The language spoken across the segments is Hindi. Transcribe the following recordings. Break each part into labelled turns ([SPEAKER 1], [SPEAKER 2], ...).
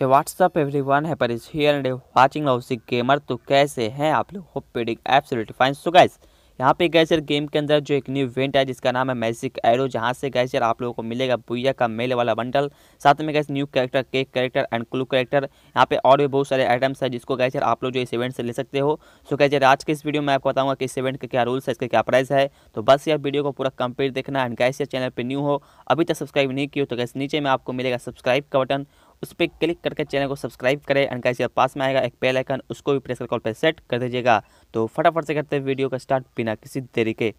[SPEAKER 1] हे व्हाट्सअप एवरी वन है पर here and watching lousy gamer तो कैसे हैं आप लोग होप पेडिंग एप्सोल्युटली फाइन सो गाइस यहाँ पे गैस गेम के अंदर जो एक न्यू इवेंट है जिसका नाम है मैजिक एरो जहाँ से गैस आप लोगों को मिलेगा बुया का मेले वाला बंडल साथ में guys new character cake character and clue character यहाँ पे और भी बहुत सारे आइटम्स है जिसको गैसर आप लोग जो इस इवेंट से ले सकते हो सो गैस आज के इस वीडियो में आपको बताऊँगा कि इस इवेंट का क्या रूल्स है इसका क्या प्राइस है तो बस यार वीडियो को पूरा कंप्लीट देखना एंड कैसे चैनल पर न्यू हो अभी तक सब्सक्राइब नहीं किया तो गैस नीचे में आपको मिलेगा सब्सक्राइब का बटन उस पर क्लिक करके चैनल को सब्सक्राइब करें एंड कैसे पास में आएगा एक पेल आइकन उसको भी प्रेस कर कॉल पर सेट कर दीजिएगा तो फटाफट से करते हैं वीडियो का स्टार्ट बिना किसी देरी के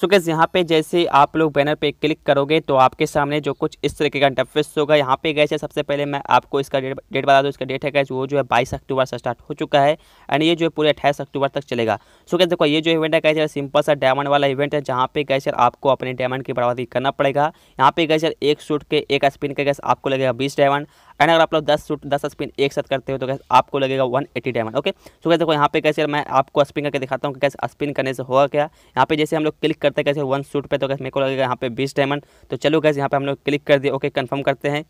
[SPEAKER 1] सो गैस यहाँ पे जैसे आप लोग बैनर पे क्लिक करोगे तो आपके सामने जो कुछ इस तरीके का इंटरफेस होगा यहाँ पे गए सबसे पहले मैं आपको इसका डेट डेट बता दूँ इसका डेट है गैस वो जो है बाईस अक्टूबर से स्टार्ट हो चुका है एंड ये जो है पूरे अट्ठाईस अक्टूबर तक चलेगा सो गैस देखो ये जो इवेंट है कैसे सिंपल सा डायमंड वाला इवेंट है जहाँ पे गए आपको अपने डायमंड की बर्बादी करना पड़ेगा यहाँ पे गए एक शूट के एक स्पिन के गैस आपको लगेगा बीस डायमंड एंड अगर आप लोग दस सूट दस स्पिन एक साथ करते हो तो कैसे आपको लगेगा one eighty diamond okay so कैसे देखो यहाँ पे कैसे मैं आपको स्पिन करके दिखाता हूँ कैसे स्पिन करने से होगा क्या यहाँ पे जैसे हम लोग क्लिक करते हैं कैसे वन सूट पे तो कैसे मेरे को लगेगा यहाँ पे बीस डायमंड तो चलो कैसे यहाँ पे हम लोग क्लिक कर दिए ओके कन्फर्म करते हैं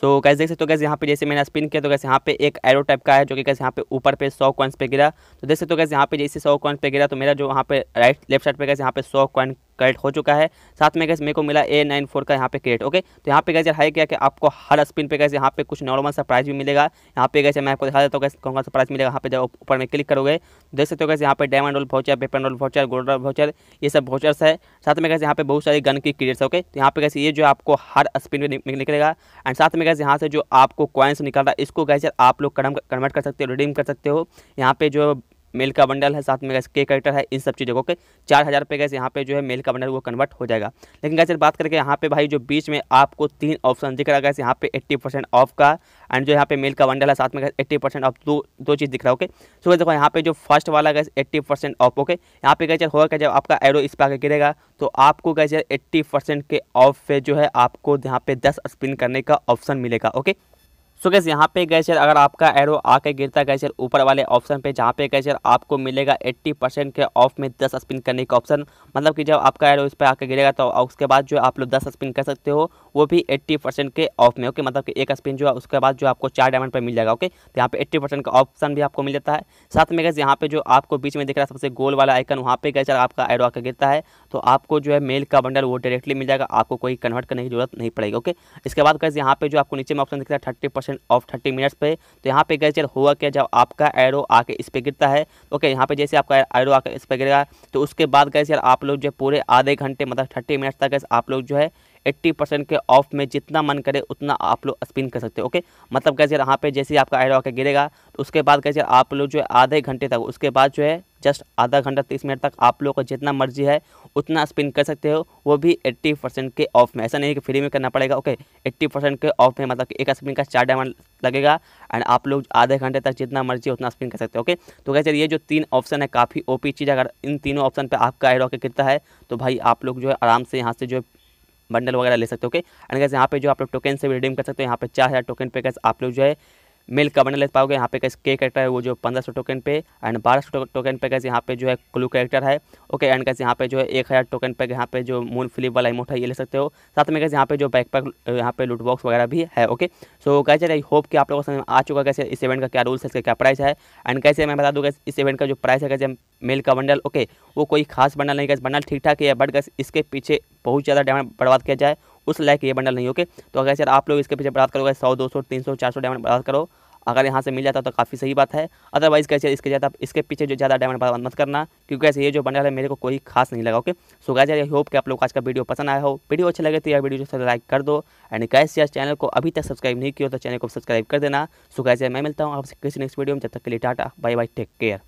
[SPEAKER 1] सो so, कैसे देख सकते हो कैसे यहाँ पे जैसे मैंने स्पिन किया तो कैसे यहाँ पे एक एरो टाइप का है जो कि कैसे यहाँ पे ऊपर पे सौ कॉइन्स पे गिरा तो देख सकते हो कैसे यहाँ पे जैसे सौ कॉइन्स पे गिरा तो मेरा जो वहाँ पे राइट लेफ्ट साइड पे कैसे यहाँ पे सौ कॉइन करेक्ट हो चुका है साथ में गैस मेरे को मिला ए नाइन फोर का यहाँ पे क्रेट ओके तो यहाँ पे कैसे हाई क्या कि आपको हर स्पिन पे कैसे यहाँ पे कुछ नॉर्मल सा प्राइस भी मिलेगा यहाँ पे गैसे मैं आपको दिखा देता हूँ कैसे कौन सा प्राइस मिलेगा यहाँ पे जब ऊपर में क्लिक करोगे देख सकते हो कैसे यहाँ पे diamond roll voucher paper roll voucher gold roll voucher ये सब भाउचर्स है साथ में कैसे यहाँ पे बहुत सारी गन की क्रिएट्स ओके तो यहाँ पे कैसे ये जो आपको हर स्पिन में निकलेगा एंड साथ में कैसे यहाँ से जो आपको कॉइन्स निकल रहा है इसको कैसे आप लोग कन्वर्ट कर सकते हो रिडीम कर सकते हो यहाँ पे जो मेल का बंडल है साथ में गैस के करेक्टर है इन सब चीज़ों को चार हज़ार रुपये गैस यहाँ पे जो है मेल का बंडल वो कन्वर्ट हो जाएगा लेकिन गैस बात करके यहाँ पे भाई जो बीच में आपको तीन ऑप्शन दिख रहा है गैस यहाँ पे 80 परसेंट ऑफ का एंड जो यहाँ पे मेल का बंडल है साथ में गैस एट्टी परसेंट ऑफ दो दो चीज़ दिख रहा है ओके सो गैस देखो यहाँ पे जो फर्स्ट वाला guys eighty percent off okay यहाँ पे गैस होगा जब आपका एरो इस पर गिरेगा तो आपको गैस यार एट्टी परसेंट के ऑफ पे जो है आपको यहाँ पे दस स्पिन करने का ऑप्शन मिलेगा ओके सो गैस यहाँ पे गए अगर आपका एरो आके गिरता है यार ऊपर वाले ऑप्शन पे जहाँ पे गए सर आपको मिलेगा 80 परसेंट के ऑफ में 10 स्पिन करने का ऑप्शन मतलब कि जब आपका एरो इस पर आके गिरेगा तो उसके बाद जो आप लोग 10 स्पिन कर सकते हो वो भी 80 परसेंट के ऑफ में ओके मतलब कि एक स्पिन जो है उसके बाद जो आपको चार डायमंड पर मिल जाएगा ओके तो यहाँ पे एट्टी का ऑप्शन भी आपको मिल जाता है साथ में गैस यहाँ पे जो आपको बीच में दिख रहा है सबसे गोल वाला आइकन वहाँ पे गए सर आपका एरो आके गिरता है तो आपको जो है मेल का बंडल वो डायरेक्टली मिल जाएगा आपको कोई कन्वर्ट करने की जरूरत नहीं पड़ेगी ओके इसके बाद गैस यहाँ पे जो आपको नीचे में ऑप्शन दिख रहा है thirty percent off thirty minutes पे तो यहाँ पे गए हुआ क्या जब आपका एरो आके इस पर गिरता है ओके यहाँ पे जैसे आपका एरो आके इस पर गिरेगा तो उसके बाद गए आप लोग जो पूरे आधे घंटे मतलब थर्टी मिनट्स तक आप लोग जो है एट्टी परसेंट के ऑफ में जितना मन करे उतना आप लोग स्पिन कर सकते हो ओके मतलब कैसे यहाँ पे जैसे ही आपका आयरन होकर गिरेगा तो उसके बाद कैसे आप लोग जो है आधे घंटे तक उसके बाद जो है जस्ट आधा घंटा तीस मिनट तक आप लोग को जितना मर्जी है उतना स्पिन कर सकते हो वो भी एट्टी परसेंट के ऑफ में ऐसा नहीं कि फ्री में करना पड़ेगा ओके एट्टी परसेंट के ऑफ में मतलब कि एक स्पिन का चार डायमंड लगेगा एंड आप लोग आधे घंटे तक जितना मर्जी उतना स्पिन कर सकते हो ओके तो कैसे ये जो तीन ऑप्शन है काफ़ी ओपी चीज़ अगर इन तीनों ऑप्शन पर आपका आई के गिरता है तो भाई आप लोग जो है आराम से यहाँ से जो है बंडल वगैरह ले सकते हो ओके एंड गैस यहाँ पे जो आप लोग टोकन से भी रिडीम कर सकते हो यहाँ पे चार हज़ार टोकन पे गैस आप लोग जो है मेल का नहीं ले पाओगे यहाँ पे कैसे के करेक्टर है वो जो पंद्रह सौ टोकन पे एंड बारह सौ टोकन पे कैसे यहाँ पे जो है क्लू कैरेक्टर है ओके एंड कैसे यहाँ पे जो है एक हज़ार टोकन पे यहाँ पे जो मून फ्लिप वाला इमोट है ये ले सकते हो साथ में कैसे यहाँ पे जो बैकपैक यहाँ पे लूट बॉक्स वगैरह भी है ओके सो कैसे आई होप कि आप लोगों को समझ आ चुका कैसे इस इवेंट का क्या रूल्स है इसका क्या प्राइस है एंड कैसे मैं बता दूँ कैसे इस इवेंट का जो प्राइस है कैसे मेल का बंडल ओके वो कोई खास बंडल नहीं कैसे बंडल ठीक ठाक है बट कैसे इसके पीछे बहुत ज़्यादा डैमेज बर्बाद किया जाए उस लायक ये बंडल नहीं ओके तो अगर यार आप लोग इसके पीछे बरात करोगे सौ दो सौ तीन सौ चार सौ डायमंड बरात करो अगर यहाँ से मिल जाता तो काफ़ी सही बात है अदरवाइज़ कैसे इसके ज़्यादा इसके पीछे जो ज़्यादा डायमंड बर्बाद मत करना क्योंकि कैसे ये जो बंडल है मेरे को कोई खास नहीं लगा okay so guys I hope कि आप लोग आज का वीडियो पसंद आया हो वीडियो अच्छा लगे तो यार वीडियो जैसे लाइक कर दो एंड कैसे यार चैनल को अभी तक सब्सक्राइब नहीं किया तो चैनल को सब्सक्राइब कर देना सो गैस मैं मिलता हूँ आपसे किसी नेक्स्ट वीडियो में जब तक के लिए tata bye bye take care